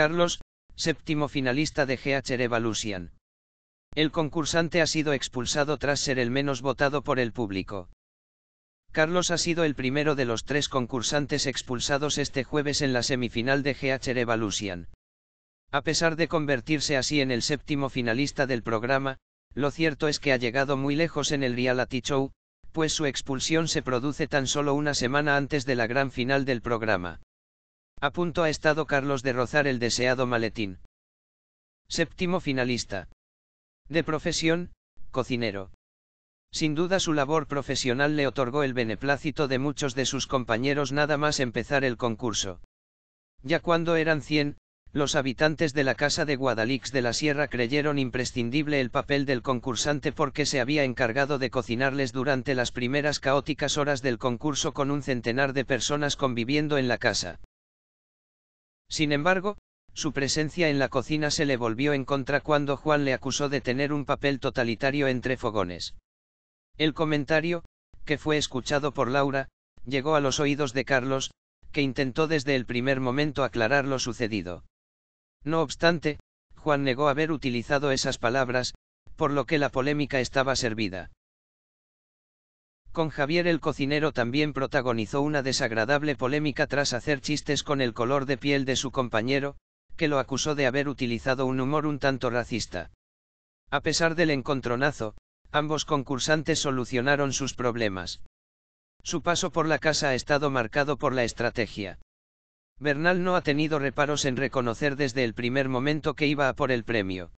Carlos, séptimo finalista de GH Evolution. El concursante ha sido expulsado tras ser el menos votado por el público. Carlos ha sido el primero de los tres concursantes expulsados este jueves en la semifinal de GH Evalucian. A pesar de convertirse así en el séptimo finalista del programa, lo cierto es que ha llegado muy lejos en el reality show, pues su expulsión se produce tan solo una semana antes de la gran final del programa. A punto ha estado Carlos de rozar el deseado maletín. Séptimo finalista. De profesión, cocinero. Sin duda su labor profesional le otorgó el beneplácito de muchos de sus compañeros nada más empezar el concurso. Ya cuando eran 100, los habitantes de la casa de Guadalix de la Sierra creyeron imprescindible el papel del concursante porque se había encargado de cocinarles durante las primeras caóticas horas del concurso con un centenar de personas conviviendo en la casa. Sin embargo, su presencia en la cocina se le volvió en contra cuando Juan le acusó de tener un papel totalitario entre fogones. El comentario, que fue escuchado por Laura, llegó a los oídos de Carlos, que intentó desde el primer momento aclarar lo sucedido. No obstante, Juan negó haber utilizado esas palabras, por lo que la polémica estaba servida. Con Javier el cocinero también protagonizó una desagradable polémica tras hacer chistes con el color de piel de su compañero, que lo acusó de haber utilizado un humor un tanto racista. A pesar del encontronazo, ambos concursantes solucionaron sus problemas. Su paso por la casa ha estado marcado por la estrategia. Bernal no ha tenido reparos en reconocer desde el primer momento que iba a por el premio.